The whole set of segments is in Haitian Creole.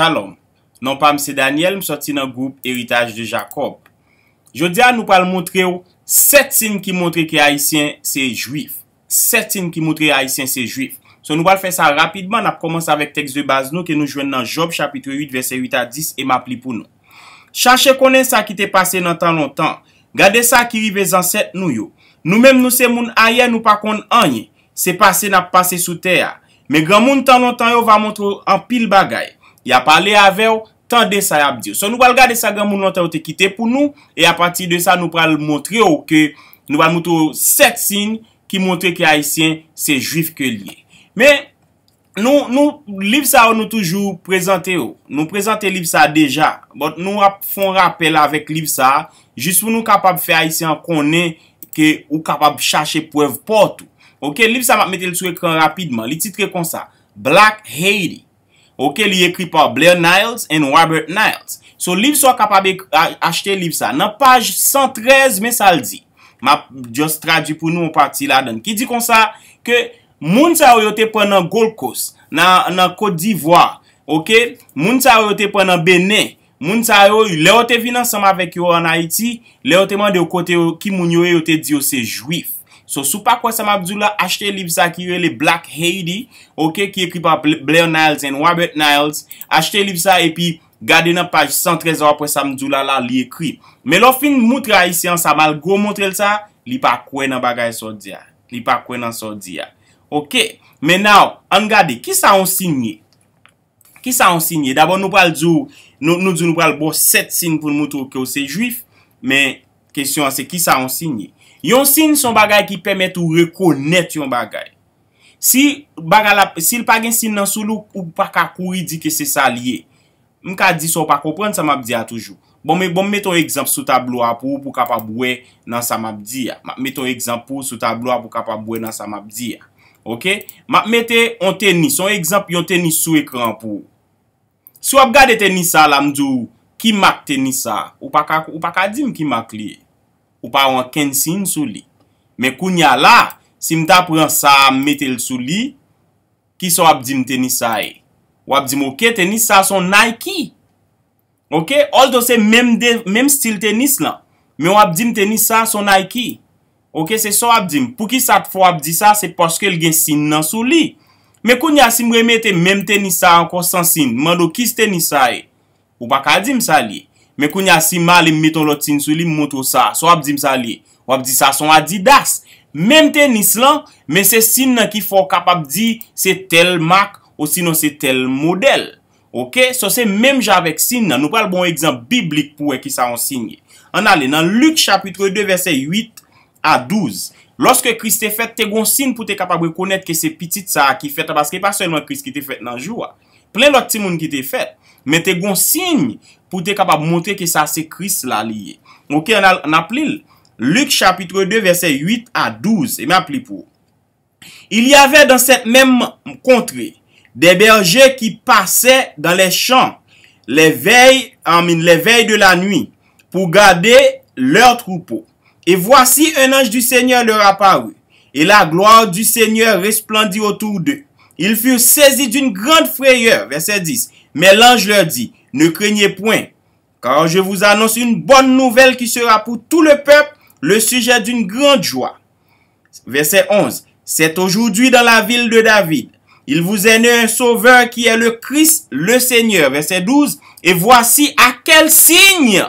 Shalom, non pa mse Daniel msoti nan group Eritage de Jacob. Jodia nou pal montre ou set sin ki montre ki haisyen se juif. Set sin ki montre ki haisyen se juif. Se nou pal fè sa rapidman ap komanse avèk tekst de baz nou ke nou jwen nan Job chapitre 8 verset 8 a 10 e ma pli pou nou. Chache konen sa ki te pase nan tan non tan. Gade sa ki ribe zanset nou yo. Nou menm nou se moun ayan ou pa kon anye. Se pase nan pase sou teya. Me gran moun tan non tan yo va montre an pil bagay. Ya pale avew, tan de sa yap diyo. So nou val gade sa gen moun lante ou te kite pou nou. E a pati de sa nou pral montre ou ke nou val montre ou set sin ki montre ki Haitien se juif ke liye. Me, nou, nou, Libsa ou nou toujou prezante ou. Nou prezante Libsa deja. Bon, nou ap fon rappel avek Libsa. Jus pou nou kapab fe Haitien konen ke ou kapab chache prev portou. Ok, Libsa map mette l sou ekran rapidman. Li titre kon sa, Black Haiti. Ok, li ekri pa Blair Niles and Robert Niles. So, liv so akapabe achete liv sa. Nan paj 113 mesal di. Ma just tradi pou nou an parti la dan. Ki di kon sa, ke moun sa yo te pwennan Gold Coast, nan kote d'Ivoire. Ok, moun sa yo te pwennan Béné. Moun sa yo, le yo te vinansama vek yo an Haiti, le yo te man de yo kote yo ki moun yo yo te di yo se Juif. So, sou pa kwen sa mabdou la, achete li psa ki yoy le Black Heidi, ok, ki ekri pa Blair Niles en Robert Niles, achete li psa epi gade nan page 113 wapwen sa mdou la la li ekri. Me lo fin moutre a isi an sa mal gwo moutre lisa, li pa kwen nan bagay so diya. Li pa kwen nan so diya. Ok, men nou, an gade, ki sa on sinye? Ki sa on sinye? Dabo nou pal djou, nou djou nou pal bo set sin pou moutre ok ou se jwif, men kesyon an se ki sa on sinye? Yon sin son bagay ki pemet ou rekonet yon bagay. Si l pa gen sin nan sou lou ou pa kakuri di ke se sa liye. M ka di sou pa kopren sa map diya toujou. Bon, bon meton ekzamp sou tablo apou pou kapabwe nan sa map diya. Meton ekzamp pou sou tablo apou pou kapabwe nan sa map diya. Ok? Mat meten yon tenis. Son ekzamp yon tenis sou ekran pou. Si wap gade tenisa la mdou, ki mak tenisa? Ou pa kadim ki mak liye? Ou pa wan ken sin sou li. Me kounya la, si mta pran sa metel sou li, ki sou abdim tenisa e. Ou abdim okey, tenisa son Nike. Okey, although se menm stil tenis lan, men ou abdim tenisa son Nike. Okey, se sou abdim. Pou ki sa tfo abdi sa, se poske l gen sin nan sou li. Me kounya si mre metem menm tenisa an kon san sin, mando ki se tenisa e. Ou baka adim sa li e. men kou nye asima li meton lot sin sou li mwoto sa, sou ap di msa li, ou ap di sa son adidas, menm te nis lan, men se sin nan ki fò kapap di, se tel mak, ou sinon se tel model, ok, so se menm javek sin nan, nou pal bon ekzamp biblik pou e ki sa ansinye, an ale nan Luke chapitre 2 verse 8 a 12, loske kris te fèt, te gonsin pou te kapap wikonèt ke se pitit sa a ki fèt, paske pas se yon kris ki te fèt nan jwa, plen lot timoun ki te fèt, men te gonsin, pou te kapab mwontre ki sa se kris la liye. Ok, an ap li l. Luke chapitre 2, verse 8 a 12, e mi ap li pou. Il y ave dans set mem kontre, de berge qui passe dans les champs, les veilles de la nuit, pou gade leur troupeau. Et voici un ange du seigneur leur ap paru, et la gloire du seigneur resplandit autour d'eux. Ils furent saisis d'une grande frayeur, verse 10, mais l'ange leur dit, Ne craignez point, car je vous annonce une bonne nouvelle qui sera pour tout le peuple le sujet d'une grande joie. Verset 11. C'est aujourd'hui dans la ville de David. Il vous est né un sauveur qui est le Christ, le Seigneur. Verset 12. Et voici à quel signe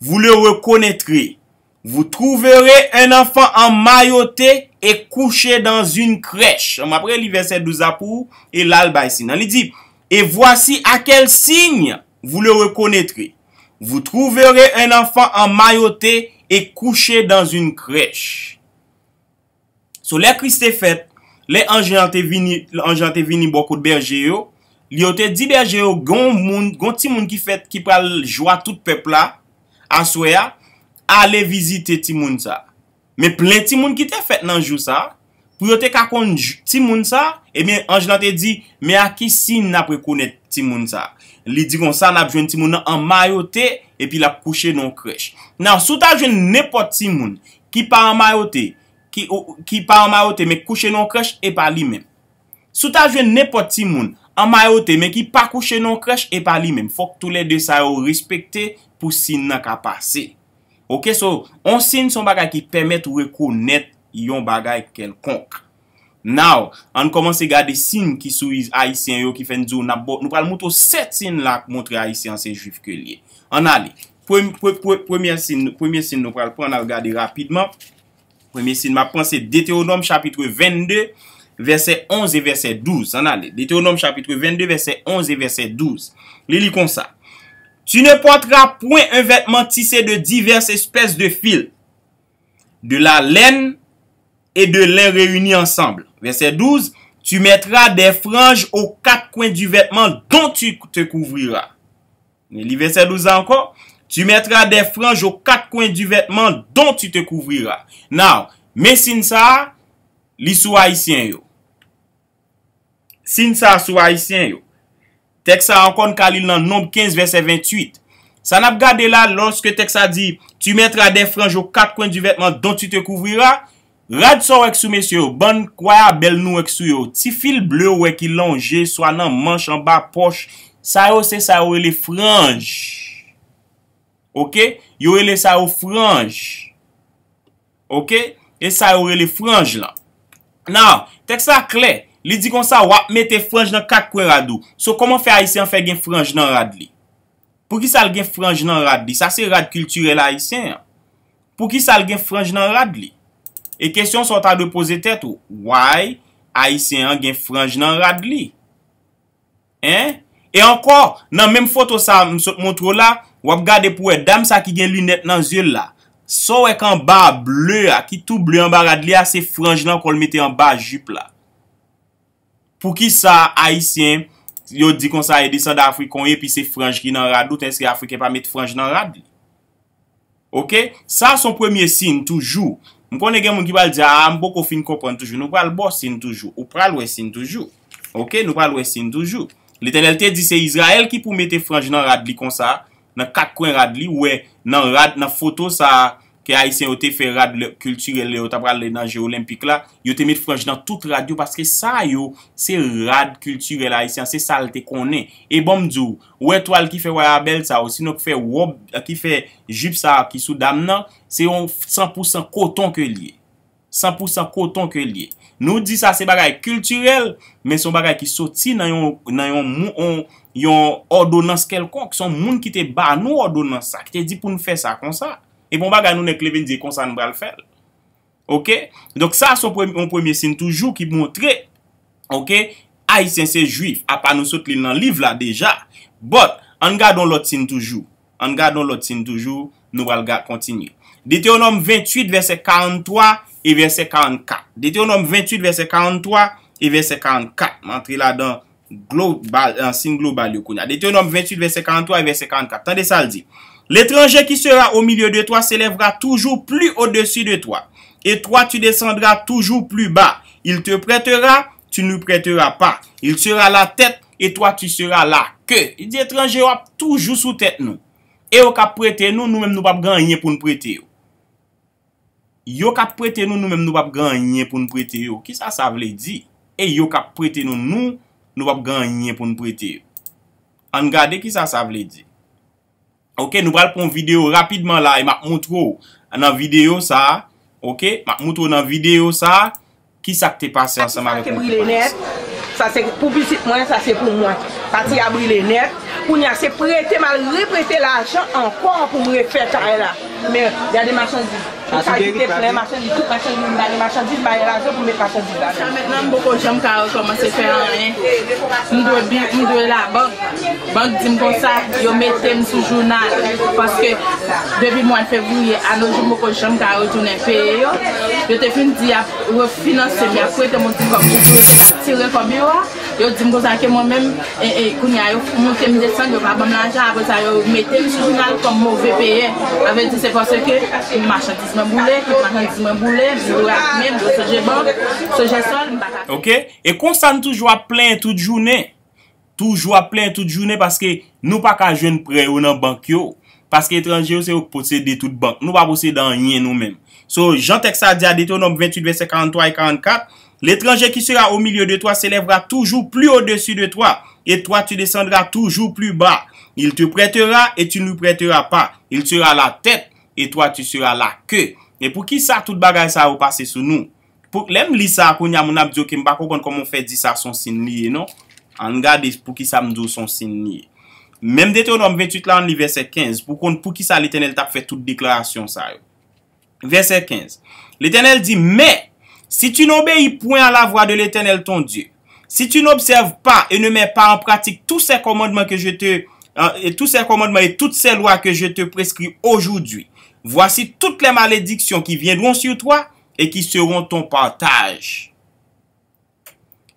vous le reconnaîtrez. Vous trouverez un enfant en mailloté et couché dans une crèche. Après, le verset 12 à pour et l'alba ici. dit, E vwasi akèl sign, vw le rekonètri. Vw trouvere en anfan amayote e kouche dan zun krej. So lè kri se fèt, lè anjan te vini bokout berje yo, li yo te di berje yo, goun ti moun ki fèt ki pral jwa tout pepla, anso ya, ale vizite ti moun sa. Me plen ti moun ki te fèt nan jou sa, Pou yo te kakon ti moun sa, anj nan te di, me a ki si nan prekounet ti moun sa. Li di kon sa nan ap jwen ti moun nan anmayote, epi la kouche nan kresh. Nan, sou ta jwen nepo ti moun, ki pa anmayote, ki pa anmayote, men kouche nan kresh, epa li men. Sou ta jwen nepo ti moun, anmayote, men ki pa kouche nan kresh, epa li men. Fok tou le de sa yo respekte, pou si nan ka pase. Ok, so, an sin son baka ki pemet rekonet yon bagay kelkonk. Now, an komanse gade sin ki sou iz Aisyen yo ki fen dzou nabot. Nou pral moutou set sin lak moutre Aisyen se jif ke liye. An ale, premye sin nou pral pral pran an gade rapidman. Premye sin, ma pranse Deteonom chapitre 22 verse 11 et verse 12. Deteonom chapitre 22 verse 11 et verse 12. Li li kon sa. Tu ne potra pouen un vetman tise de divers espèse de fil de la lèn E de lè réuni ansamble. Verset 12. Tu mètra dè franj ou kak kwen di vètman don ti te kouvrira. Li verset 12 ankon. Tu mètra dè franj ou kak kwen di vètman don ti te kouvrira. Nou, mè sin sa, li sou haïsyen yo. Sin sa, sou haïsyen yo. Tek sa ankon kalil nan nombe 15 verset 28. San ap gade la lòske tek sa di. Tu mètra dè franj ou kak kwen di vètman don ti te kouvrira. Rad sa wèk sou mesyo yo, ban kwaya bel nou wèk sou yo, ti fil blè wèk ilonje, swa nan manch, an ba poch, sa yo se sa yo wèle franj. Ok, yo wèle sa yo franj. Ok, e sa yo wèle franj la. Nan, tek sa kle, li di kon sa wap mè te franj nan kak kwen radou. So, koman fè a isen fè gen franj nan rad li? Pou ki sal gen franj nan rad li? Sa se rad kulture la isen. Pou ki sal gen franj nan rad li? E kesyon sot a depoze tet ou, why Aisyen an gen franj nan rad li? E anko, nan menm foto sa moun tro la, wap gade pou e dam sa ki gen lunet nan zye la, sou e kan ba ble a, ki tou ble an ba rad li a se franj nan kol mette an ba jip la. Pou ki sa Aisyen, yo di kon sa e desan da Afrikan ye, pi se franj ki nan rad li, ou ten se Afrikan pa mette franj nan rad li? Ok, sa son premye sin toujou, Mpwone gen mwengi bal di a, ah, mbo kofin kopran toujou. Nou pral bo sin toujou. Ou pral we sin toujou. Ok, nou pral we sin toujou. Le tenelte di se Israel ki pou mete franj nan rad li konsa. Nan kakwen rad li. Ouwe, nan foto sa... ke Aisyen ou te fe rad kulturel, ou ta pral le nan Jeu Olympique la, yo te met franj nan tout radio, paske sa yo, se rad kulturel Aisyen, se salte konen, e bomdou, ou etwal ki fe wayabel sa, ou sino ki fe jypsa ki sou dam nan, se yon 100% koton ke liye, 100% koton ke liye, nou di sa se bagay kulturel, men son bagay ki soti nan yon, yon ordonans kelkon, ki son moun ki te ban nou ordonans sa, ki te di pou nou fe sa kon sa, E pou bon mba ga nou ne kleven di konsan nou bral fel. Ok? Dok sa son premier sin toujou ki montre. Ok? Ay sensè juif. A pa nou sot li nan liv la deja. But, an gadon lot sin toujou. An gadon lot sin toujou. Nou bral gad kontinye. Dite yon nom 28 verse 43 et verse 44. Dite yon nom 28 verse 43 et verse 44. Mwantri la dan sin global yo kounya. Dite yon nom 28 verse 43 et verse 44. Tande sa l di. L'étranger ki sera au milieu de toi se levra toujours plus au-dessus de toi. Et toi, tu descendras toujours plus bas. Il te prètera, tu ne prètera pas. Il sera la tête et toi, tu seras la queue. Il dit, étranger, wap toujou sou tète nou. E yo kap prété nou, nou mèm nou wap ganyen pou nou prété yo. Yo kap prété nou, nou mèm nou wap ganyen pou nou prété yo. Ki sa sa vle di? E yo kap prété nou, nou mèm nou wap ganyen pou nou prété yo. Angade ki sa sa vle di? Ok, nou pral pou m videyo rapidman la E mak moutro nan videyo sa Ok, mak moutro nan videyo sa Ki sa k te pase ansa ma rekom te pase Sa k te brile net Sa se publisit mwen, sa se pou mwen Sa se brile net Pou nyase prete mal, reprete lachan Ankon pou m refete a la mes yad yade marchandib. Morsandib, marchandib, marchandib, marchandib bağye ranchè pou mweni marchandib. Mètenan mbo konjèm k lentceu, nou dwe konjèm k lè bèk. Bèk, din ресan, yon mwen tem sou journal? Paske, drè bi mwen febou, yè anonj mbo konjèm k lentità you. You ten fin diay refinanse mè, pou yon automo치 nou pou yon atire e kon bi yo. You din resan ke mwen mbèm mwen tem leschange ou kab hiç a pe sa yo mwen tem sou journal kon mwen vepeye, avem disè Faseke, marchandisme mboule, marchandisme mboule, zidou akmen, seje bank, seje sol. Ok, e konsan toujwa plen tout jounen. Toujwa plen tout jounen, paske nou pa ka joun pre ou nan bank yo. Paske etranje ou se posede tout bank. Nou pa posede an yen nou men. So, Jean-Texas Diadé, ton nom 28, 25, 43, 44. L'etranje ki sera ou milieu de toi, se levra toujou pli ou desu de toi. E toi, tou descendra toujou pli ba. Il te pretera et tu nou pretera pa. Il sera la tête. Et toi, tu seras la ke. Et pou ki sa, tout bagay sa ou pase sou nou. Lèm li sa akounya moun ap diyo ki mbakon kon kon moun fè di sa son sin miye, non? An gade pou ki sa mdou son sin miye. Mèm dete ou nan 28 lan li verse 15. Pou kon pou ki sa l'Eternel tap fè tout deklarasyon sa yo. Verse 15. L'Eternel di, mè, si tu nou bè yi pouen la vwa de l'Eternel ton die, si tu nou bè yi pouen la vwa de l'Eternel ton die, Vwasi tout le malediksyon ki vyen dron sou toa E ki seron ton partaj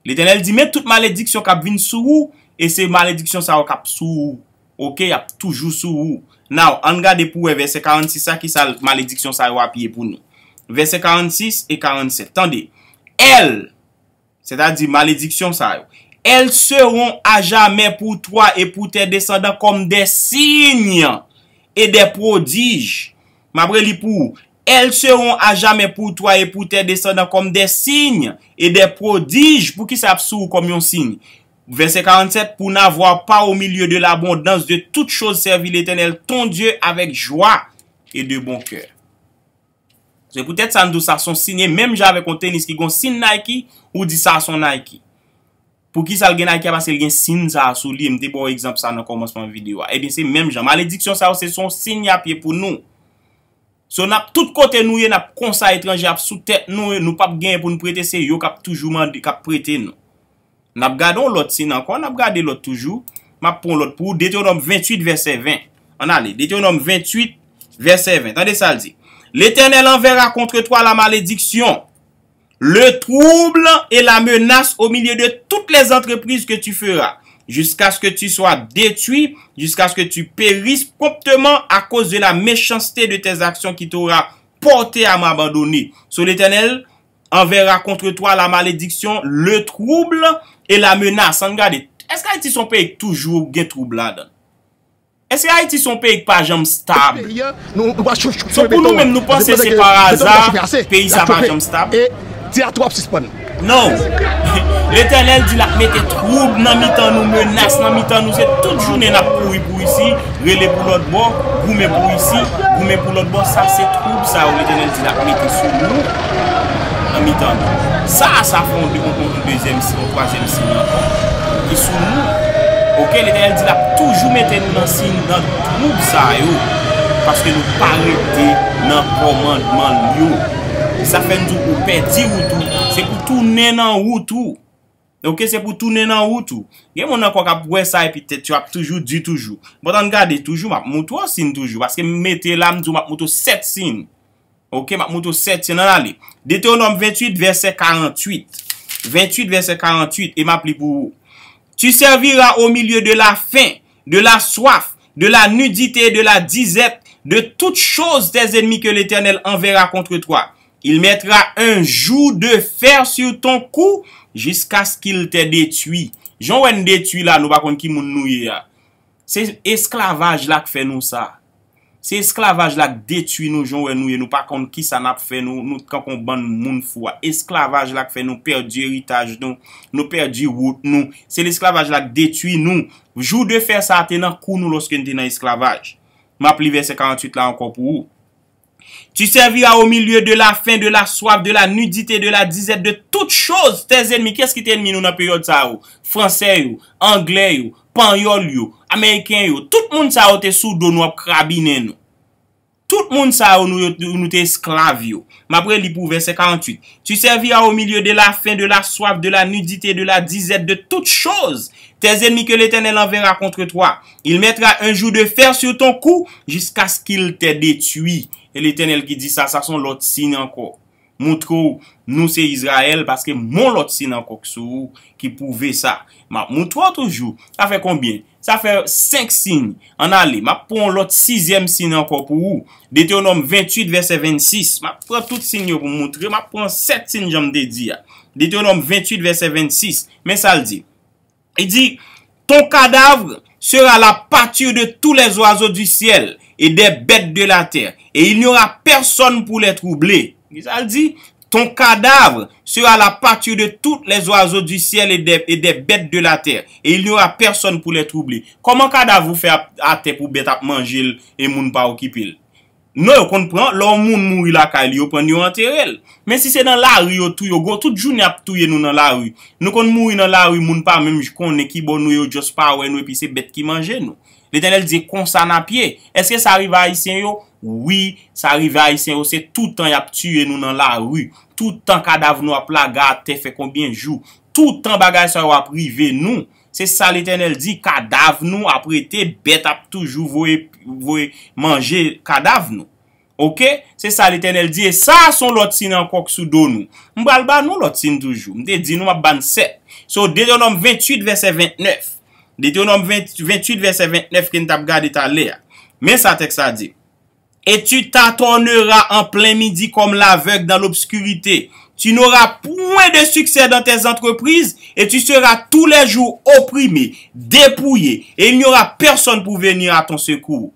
L'Etenel di men tout malediksyon kap vin sou ou E se malediksyon sa ou kap sou ou Ok, ap toujou sou ou Nou, an gade pou e verse 46 Sa ki sa malediksyon sa ou apye pou nou Verse 46 e 47 Tande, el Se ta di malediksyon sa ou El seron a jamen pou toa E pou te descendan kom de sign E de prodij E de prodij Mabre li pou, el seron a jame pou toa e pou te descendan kom de sign e de prodij pou ki se ap sou kom yon sign. Verset 47, pou n'avwa pa ou milieu de l'abondans de tout chose servi l'Etenel, ton dieu avek jwa e de bon kèr. Se pou tèt san dou sa son sign e, mèm jan avek kontenis ki gon sin Nike ou di sa son Nike. Pou ki sal gen Nike apas el gen sin sa sou li, mdè bon ekzamp sa nan komonsman videwa. Ebyen eh se mèm jan, malediksyon sa ou se son sign apye pou nou. So nap tout kote nouye nap konsa etranje ap soute nouye nou pap gen pou nou prete se yo kap toujou mandi kap prete nou. Nap gadon lot si nan kon, nap gade lot toujou, map pon lot pou, Deuteronome 28, verset 20. An ale, Deuteronome 28, verset 20. Tande sa al zi, l'Eternel anvera kontre toi la malediksyon, le trouble et la menas au milieu de tout les entreprise que tu fera. Jusk aske ti sou a detui Jusk aske ti peris kompteman A kouse de la mechansté de tes aksyon Ki te ou a porté a m'abandoni Sou l'Eternel Anvera kontre toi la malediksyon Le trouble E la menas Sankade Eske ha iti son pek toujou gen troublade Eske ha iti son pek pa jam stab Sou pou nou men nou pasese par aza Pei sa man jam stab Ti a tou ap sispan Nou, l'Eternel di lakme te troub nan mitan nou menas, nan mitan nou se toujou nen ap kou i pou isi, rele pou lot bo, goume pou isi, goume pou lot bo, sa se troub sa ou l'Eternel di lakme te sou nou nan mitan nou. Sa sa fondi ou kon kou 2e si ou 3e si nan fondi. E sou nou, ok, l'Eternel di lakme toujou meten nou nan sin dan troub sa yo, paske nou parete nan komandman yo. Sa fen nou ou peti ou touk. Se pou tounen an woutou. Ok, se pou tounen an woutou. Gè moun an kwa kap wè sa epi tè tè tè. Tu ap toujou, di toujou. Mwen bon, an gade toujou, mwen ap moutou an sin toujou. Baske mète lam zou, mwen ap moutou set sin. Ok, mwen ap moutou set sin an ale. Deutéonom 28, verset 48. 28, verset 48. E m'ap li pou wou. Tu servira au milieu de la fin, de la soif, de la nudité, de la dizette, de tout chose des ennemis que l'Eternel enverra contre toi. Il metra un jou de fer sur ton kou Jiska skil te detui Jounwen detui la nou pa kon ki moun nouye ya Se esklavaj la ke fe nou sa Se esklavaj la ke detui nou jounwen nouye nou Pa kon ki sa nap fe nou Nou kan kon ban moun fwa Esklavaj la ke fe nou Perdi eritaj nou Nou perdi wout nou Se esklavaj la ke detui nou Jou de fer sa a tenan kou nou Lorske tenan esklavaj Ma plive 58 la an kon pou ou Tu servira ou milieu de la fin, de la soap, de la nudite, de la dizet, de tout chose. Tes enmi, kes ki te enmi nou na period sa ou? Fransè yo, Anglè yo, Panyol yo, Ameriken yo. Tout moun sa ou te sou do nou ap krabine nou. Tout moun sa ou nou te esklav yo. M'apre li pou verset 48. Tu servira ou milieu de la fin, de la soap, de la nudite, de la dizet, de tout chose. Tes enmi ke le tenel anvera kontre toi. Il mettra un jou de fer sou ton kou, jiska skil te detui. E l'Etenel ki di sa, sa son lot sin anko. Moutrou, nou se Yisrael, paske moun lot sin anko kso ou, ki pou ve sa. Moutrou toujou, sa fe konbien? Sa fe 5 sin an ale. Ma pon lot 6e sin anko pou ou. De teonom 28 verse 26. Ma pon tout sin yo pou moutrou. Ma pon 7 sin jom de di ya. De teonom 28 verse 26. Men sa l di. E di, ton kadavre sera la pati ou de tout les oaseau du ciel. E dep bet de la ter. E il nyo a person pou lè troublè. Ni sa l di? Ton kadavre sera la pati de tout les oazo du siel e dep. E dep bet de la ter. E il nyo a person pou lè troublè. Koman kadavre ou fè a te pou bet ap manjil e moun pa ou kipil? Nou yo konpran, lò moun moun mouri la ka, li yo pen di yo anter el. Men si se nan la riyo tou yo go, tout jou ni ap touye nou nan la riyo. Nou kon moun mouri nan la riyo moun pa mèm jikon ne ki bon nou yo jospa wè nou epi se bet ki manjè nou. Le tenel diye konsan apye. Eske sa arrive a isen yo? Oui, sa arrive a isen yo. Se tout an yap tue nou nan la rue. Tout an kadaf nou ap la gade te fe kombien jou. Tout an bagay sa yo aprive nou. Se sa le tenel diye kadaf nou aprete bet ap toujou voye manje kadaf nou. Ok? Se sa le tenel diye sa son lot sinan kwa ksou do nou. Mbalba nou lot sin toujou. Mde di nou ap banset. So, dedonom 28 verse 29. De Théonome 28, verset 29, kine tap gade ta lea. Men sa tek sa di. Et tu tatonera en plein midi kom la vek dans l'obscurité. Tu n'aura pouen de suksè dans tes entreprise et tu sera tous les jours opprimé, dépouillé et il n'y aura personne pou venir à ton secours.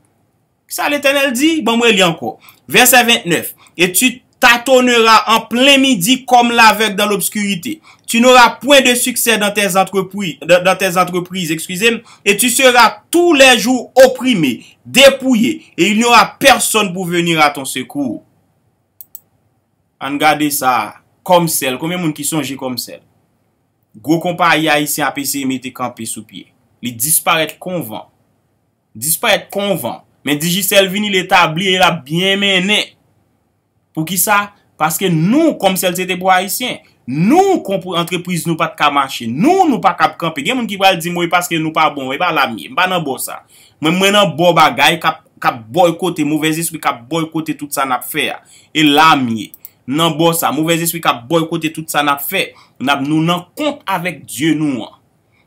Kisa le tenel di? Bon, mwen li anko. Verset 29. Et tu tatonera ta tonera en ple midi kom la vek dan l'obskurite. Tu nora pouen de suksè dan tez antreprise, et tu sera tou les jou opprimé, depouyé, et il nora person pou venir a ton sekou. Angade sa, komsel, komye moun ki sonje komsel. Gwo kompa aya isi an PCM ete kampe sou pie. Li disparète konvan. Disparète konvan. Men DJ Selvini l'etabli et la bien menè. Pou ki sa? Paske nou komselte te pou haisyen. Nou entreprise nou pat kamache. Nou nou pat kap kampi. Gen moun ki wale di mou e paske nou pat bon. E pa la miye. Mwen nan bo sa. Mwen nan bo bagay kap boykote. Mou veziswi kap boykote tout sa nap fe. E la miye. Nan bo sa. Mou veziswi kap boykote tout sa nap fe. Nou nan kont avèk dje nou an.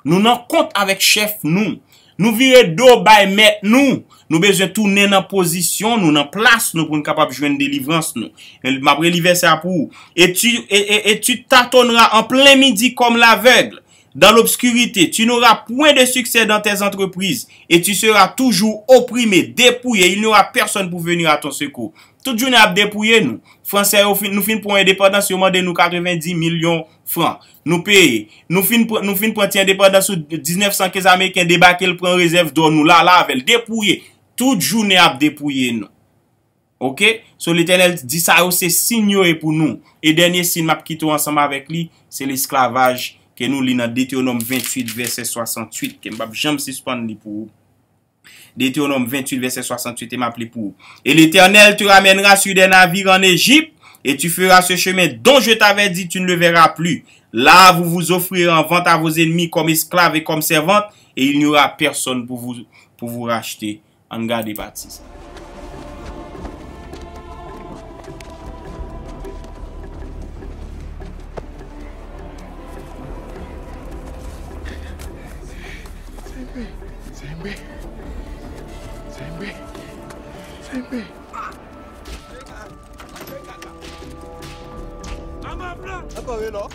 Nou nan kont avèk chef nou an. Nou vire do bay met nou, nou beze tou nen an posisyon, nou nan plas nou pou nou kapap jwen delivrans nou, apre livense apou, et tu tatonra an ple midi kom la vegle, dan l'obskurite, tu noura pouen de sukse dans tes entreprise, et tu sera toujou opprime, depouye, il noura person pou veni a ton sekou. Tout jounè ap depouye nou. Fransè yo nou fin pou an depotans yo mande nou 90 milyon frans. Nou peye. Nou fin pou an ti an depotans sou 1915 Ameriken debakel pou an rezerv don nou la lavel. Depouye. Tout jounè ap depouye nou. Ok? Sou l'Eternel di sa yo oh, se signoye pou nou. E denye sin map ki tou ansama vek li, se l'esklavaj ke nou li nan dete o nom 28 verset 68. Ke mbap jam sispan li pou ou. De Théonome 28 verset 68 Et l'Eternel te ramènera Sous des navires en Egypte Et tu fèras ce chemin dont je t'avais dit Tu ne le verras plus Là vous vous offrez en vente à vos ennemis Comme esclaves et comme servantes Et il n'y aura personne pour vous racheter Anga de Baptiste Come on, lo?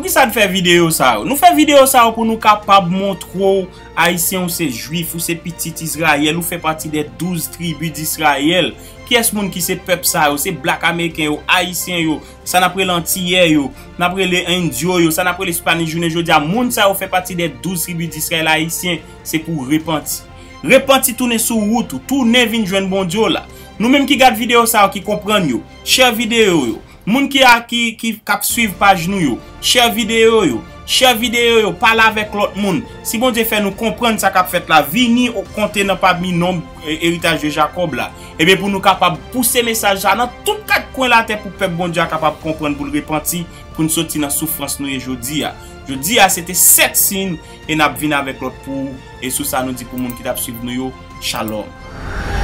Ou ki sa de fè videyo sa yo? Nou fè videyo sa yo pou nou kapab montrou ou Aisyen ou se Juif ou se Petit Israel ou fè pati de 12 tribi d'Israel. Ki es moun ki se pep sa yo? Se Black Ameriken yo, Aisyen yo, sa napre lantiyer yo, napre le Indio yo, sa napre le Spani, Jounet, Jodia, moun sa yo fè pati de 12 tribi d'Israel Aisyen. Se pou repanti. Repanti toune sou woutou, toune vinjwen bondyo la. Nou menm ki gade videyo sa yo ki kompran yo, chè videyo yo. moun ki a ki kap suiv pa jnou yo, chè videyo yo, chè videyo yo, pala vek lout moun, si bon di fè nou kompran sa kap fèt la, vini ou kontè nan pa mi nom eritaj eh, de Jacob la, ebe eh pou nou kapab pousse mesaj anan, tout kat kwen la te pou pep bon di a kapab kompran bou l repanti, pou nou soti nan soufrans nou yo e jodi ya. Jodi ya, se te set sin, e nap vina vek lout pou, e sou sa nou di pou moun ki tap suiv nou yo, shalom.